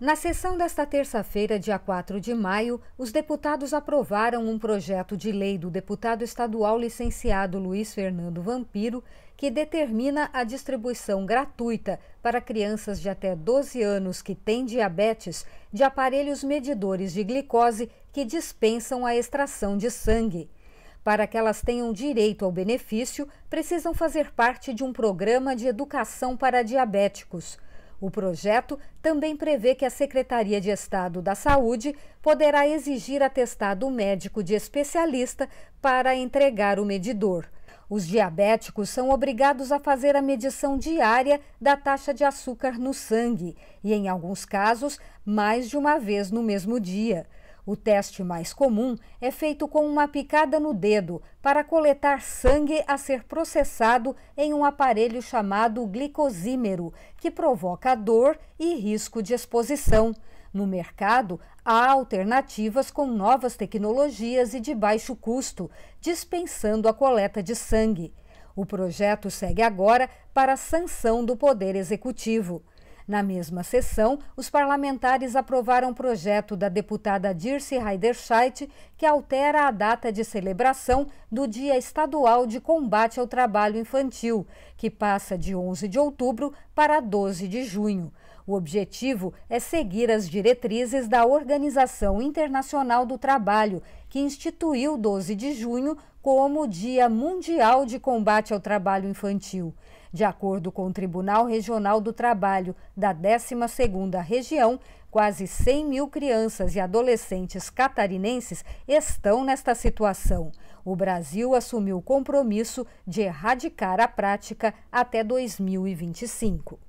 Na sessão desta terça-feira, dia 4 de maio, os deputados aprovaram um projeto de lei do deputado estadual licenciado Luiz Fernando Vampiro, que determina a distribuição gratuita para crianças de até 12 anos que têm diabetes de aparelhos medidores de glicose que dispensam a extração de sangue. Para que elas tenham direito ao benefício, precisam fazer parte de um programa de educação para diabéticos. O projeto também prevê que a Secretaria de Estado da Saúde poderá exigir atestado médico de especialista para entregar o medidor. Os diabéticos são obrigados a fazer a medição diária da taxa de açúcar no sangue e, em alguns casos, mais de uma vez no mesmo dia. O teste mais comum é feito com uma picada no dedo para coletar sangue a ser processado em um aparelho chamado glicosímero, que provoca dor e risco de exposição. No mercado, há alternativas com novas tecnologias e de baixo custo, dispensando a coleta de sangue. O projeto segue agora para a sanção do Poder Executivo. Na mesma sessão, os parlamentares aprovaram o projeto da deputada Dirce Heiderscheidt, que altera a data de celebração do Dia Estadual de Combate ao Trabalho Infantil, que passa de 11 de outubro para 12 de junho. O objetivo é seguir as diretrizes da Organização Internacional do Trabalho, que instituiu 12 de junho como Dia Mundial de Combate ao Trabalho Infantil. De acordo com o Tribunal Regional do Trabalho da 12ª Região, quase 100 mil crianças e adolescentes catarinenses estão nesta situação. O Brasil assumiu o compromisso de erradicar a prática até 2025.